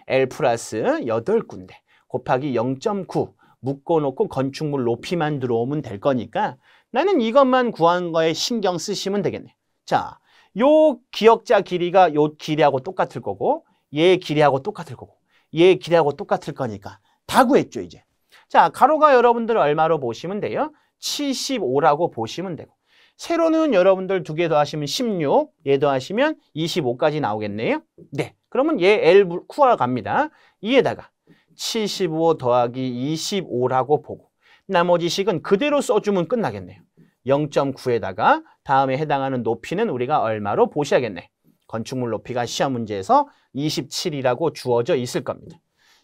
L 플러스 8군데 곱하기 0.9 묶어놓고 건축물 높이만 들어오면 될 거니까 나는 이것만 구한 거에 신경 쓰시면 되겠네. 자, 요 기억자 길이가 요 길이하고 똑같을 거고 얘 길이하고 똑같을 거고 얘 길이하고 똑같을 거니까 다 구했죠, 이제. 자, 가로가 여러분들 얼마로 보시면 돼요? 75라고 보시면 되고 세로는 여러분들 두 개 더하시면 16, 얘 더하시면 25까지 나오겠네요. 네, 그러면 얘 L 쿠아 갑니다. 이에다가 75 더하기 25라고 보고 나머지 식은 그대로 써주면 끝나겠네요. 0.9에다가 다음에 해당하는 높이는 우리가 얼마로 보셔야겠네. 건축물 높이가 시험 문제에서 27이라고 주어져 있을 겁니다.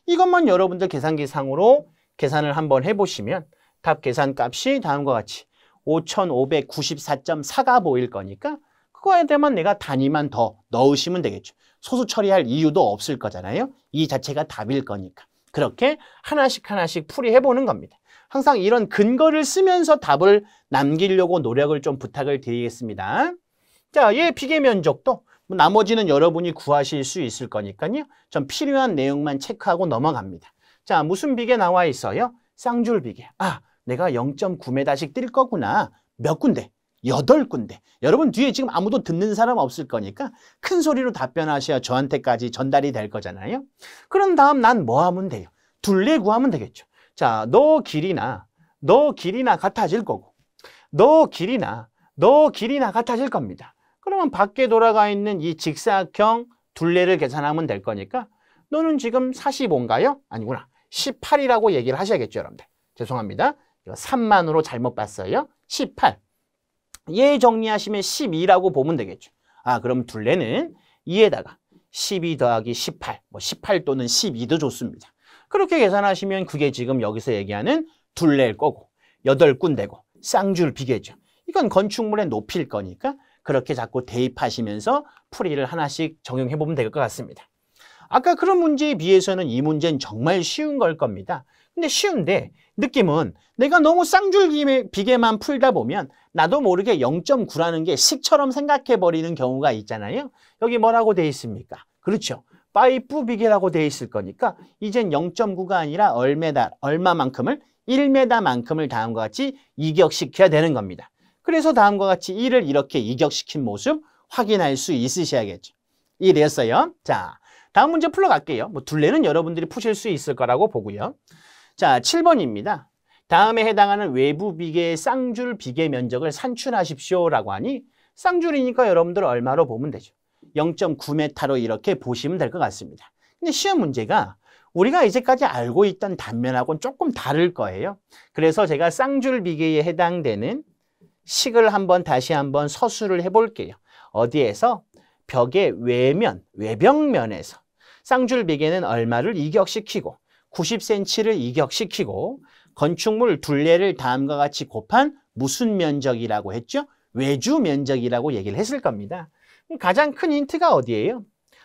이것만 여러분들 계산기상으로 계산을 한번 해보시면 답 계산값이 다음과 같이 5,594.4가 보일 거니까 그거에 대한 내가 단위만 더 넣으시면 되겠죠. 소수 처리할 이유도 없을 거잖아요. 이 자체가 답일 거니까. 그렇게 하나씩 하나씩 풀이해보는 겁니다. 항상 이런 근거를 쓰면서 답을 남기려고 노력을 좀 부탁을 드리겠습니다. 자, 얘 예, 비계 면적도 뭐 나머지는 여러분이 구하실 수 있을 거니까요. 전 필요한 내용만 체크하고 넘어갑니다. 자, 무슨 비계 나와 있어요? 쌍줄 비계. 아, 내가 0.9m씩 뛸 거구나. 몇 군데? 여덟 군데. 여러분 뒤에 지금 아무도 듣는 사람 없을 거니까 큰 소리로 답변하셔야 저한테까지 전달이 될 거잖아요. 그런 다음 난 뭐 하면 돼요? 둘레 구하면 되겠죠. 자, 너 길이나 너 길이나 같아질 거고 너 길이나 너 길이나 같아질 겁니다. 그러면 밖에 돌아가 있는 이 직사각형 둘레를 계산하면 될 거니까 너는 지금 45인가요? 아니구나. 18이라고 얘기를 하셔야겠죠, 여러분들. 죄송합니다. 이거 3만으로 잘못 봤어요. 18. 얘 예 정리하시면 12라고 보면 되겠죠. 아, 그럼 둘레는 2에다가 12 더하기 18, 뭐 18 또는 12도 좋습니다. 그렇게 계산하시면 그게 지금 여기서 얘기하는 둘레일 거고 여덟 군데고 쌍줄 비계죠. 이건 건축물의 높이일 거니까 그렇게 자꾸 대입하시면서 풀이를 하나씩 적용해보면 될 것 같습니다. 아까 그런 문제에 비해서는 이 문제는 정말 쉬운 걸 겁니다. 근데 쉬운데 느낌은 내가 너무 쌍줄 비계만 풀다 보면 나도 모르게 0.9라는 게 식처럼 생각해버리는 경우가 있잖아요. 여기 뭐라고 돼 있습니까? 그렇죠. 파이프 비계라고 돼 있을 거니까 이젠 0.9가 아니라 얼마다, 얼마만큼을 1m만큼을 다음과 같이 이격시켜야 되는 겁니다. 그래서 다음과 같이 1을 이렇게 이격시킨 모습 확인할 수 있으셔야겠죠. 이해되어요 자, 다음 문제 풀러갈게요. 뭐 둘레는 여러분들이 푸실 수 있을 거라고 보고요. 자, 7번입니다. 다음에 해당하는 외부 비계의 쌍줄 비계 면적을 산출하십시오라고 하니 쌍줄이니까 여러분들 얼마로 보면 되죠. 0.9m로 이렇게 보시면 될 것 같습니다. 근데 시험 문제가 우리가 이제까지 알고 있던 단면하고는 조금 다를 거예요. 그래서 제가 쌍줄 비계에 해당되는 식을 한번 다시 한번 서술을 해볼게요. 어디에서? 벽의 외면, 외벽면에서 쌍줄 비계는 얼마를 이격시키고 90cm를 이격시키고 건축물 둘레를 다음과 같이 곱한 무슨 면적이라고 했죠? 외주 면적이라고 얘기를 했을 겁니다. 가장 큰 힌트가 어디예요?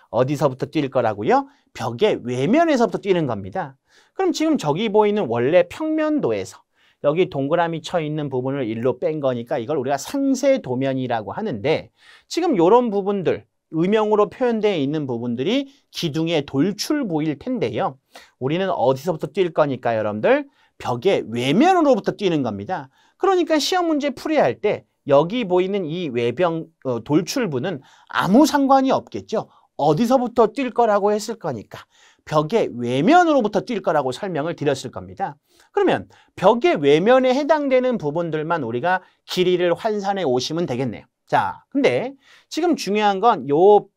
어디서부터 뛸 거라고요? 벽의 외면에서부터 뛰는 겁니다. 그럼 지금 저기 보이는 원래 평면도에서 여기 동그라미 쳐 있는 부분을 일로 뺀 거니까 이걸 우리가 상세 도면이라고 하는데 지금 이런 부분들 음영으로 표현되어 있는 부분들이 기둥에 돌출 보일 텐데요. 우리는 어디서부터 뛸 거니까 여러분들 벽의 외면으로부터 뛰는 겁니다. 그러니까 시험 문제 풀이할 때 여기 보이는 이 외병 어, 돌출부는 아무 상관이 없겠죠. 어디서부터 뛸 거라고 했을 거니까 벽의 외면으로부터 뛸 거라고 설명을 드렸을 겁니다. 그러면 벽의 외면에 해당되는 부분들만 우리가 길이를 환산해 오시면 되겠네요. 자, 근데 지금 중요한 건 요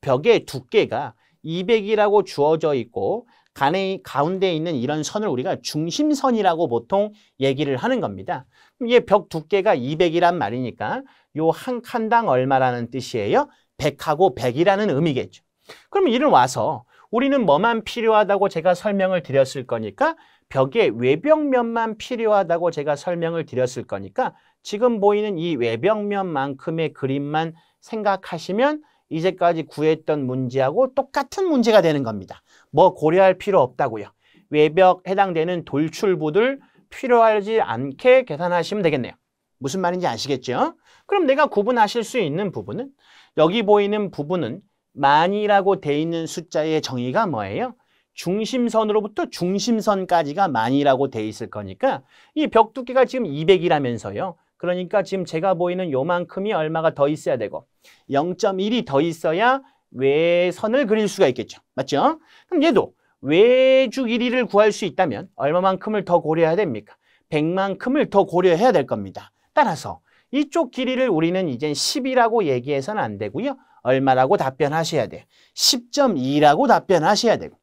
벽의 두께가 200이라고 주어져 있고 간의 가운데 있는 이런 선을 우리가 중심선이라고 보통 얘기를 하는 겁니다. 이게 벽 두께가 200이란 말이니까 요 한 칸당 얼마라는 뜻이에요? 100하고 100이라는 의미겠죠. 그럼 이를 와서 우리는 뭐만 필요하다고 제가 설명을 드렸을 거니까 벽에 외벽면만 필요하다고 제가 설명을 드렸을 거니까 지금 보이는 이 외벽면만큼의 그림만 생각하시면 이제까지 구했던 문제하고 똑같은 문제가 되는 겁니다. 뭐 고려할 필요 없다고요. 외벽 해당되는 돌출부들 필요하지 않게 계산하시면 되겠네요. 무슨 말인지 아시겠죠? 그럼 내가 구분하실 수 있는 부분은 여기 보이는 부분은 만이라고 돼 있는 숫자의 정의가 뭐예요? 중심선으로부터 중심선까지가 만이라고 돼 있을 거니까 이 벽 두께가 지금 200이라면서요. 그러니까 지금 제가 보이는 요만큼이 얼마가 더 있어야 되고 0.1이 더 있어야 외선을 그릴 수가 있겠죠. 맞죠? 그럼 얘도 외주 길이를 구할 수 있다면 얼마만큼을 더 고려해야 됩니까? 100만큼을 더 고려해야 될 겁니다. 따라서 이쪽 길이를 우리는 이제 10이라고 얘기해서는 안 되고요. 얼마라고 답변하셔야 돼요. 10.2라고 답변하셔야 되고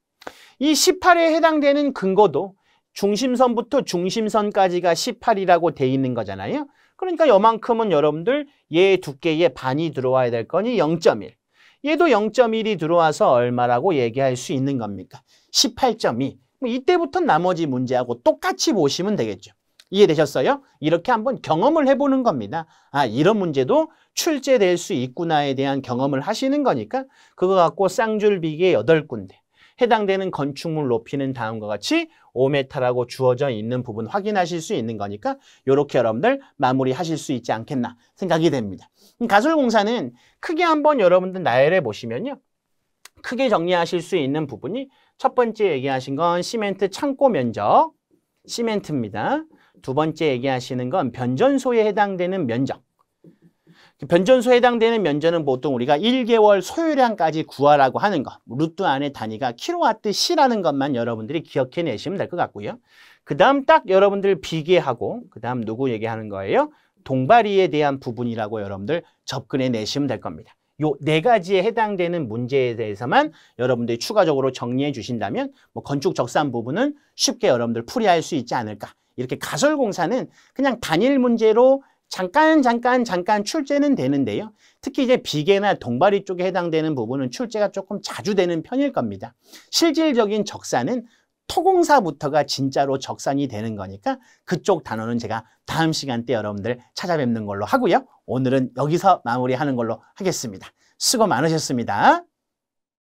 이 18에 해당되는 근거도 중심선부터 중심선까지가 18이라고 돼 있는 거잖아요. 그러니까 요만큼은 여러분들 얘 두께의 반이 들어와야 될 거니 0.1. 얘도 0.1이 들어와서 얼마라고 얘기할 수 있는 겁니까? 18.2. 이때부터 나머지 문제하고 똑같이 보시면 되겠죠. 이해되셨어요? 이렇게 한번 경험을 해보는 겁니다. 아 이런 문제도 출제될 수 있구나에 대한 경험을 하시는 거니까 그거 갖고 쌍줄 비기의 8군데 해당되는 건축물 높이는 다음과 같이 5m라고 주어져 있는 부분 확인하실 수 있는 거니까 이렇게 여러분들 마무리하실 수 있지 않겠나 생각이 됩니다. 가솔공사는 크게 한번 여러분들 나열해 보시면요. 크게 정리하실 수 있는 부분이 첫 번째 얘기하신 건 시멘트 창고 면적, 시멘트입니다. 두 번째 얘기하시는 건 변전소에 해당되는 면적, 변전소에 해당되는 면적은 보통 우리가 1개월 소요량까지 구하라고 하는 것 루트 안에 단위가 킬로와트 시라는 것만 여러분들이 기억해내시면 될 것 같고요 그 다음 딱 여러분들 비교하고 그 다음 누구 얘기하는 거예요? 동바리에 대한 부분이라고 여러분들 접근해 내시면 될 겁니다 요 네 가지에 해당되는 문제에 대해서만 여러분들이 추가적으로 정리해 주신다면 뭐 건축 적산 부분은 쉽게 여러분들 풀이할 수 있지 않을까 이렇게 가설공사는 그냥 단일 문제로 잠깐 잠깐 잠깐 출제는 되는데요. 특히 이제 비계나 동바리 쪽에 해당되는 부분은 출제가 조금 자주 되는 편일 겁니다. 실질적인 적산은 토공사부터가 진짜로 적산이 되는 거니까 그쪽 단어는 제가 다음 시간 때 여러분들 찾아뵙는 걸로 하고요. 오늘은 여기서 마무리하는 걸로 하겠습니다. 수고 많으셨습니다.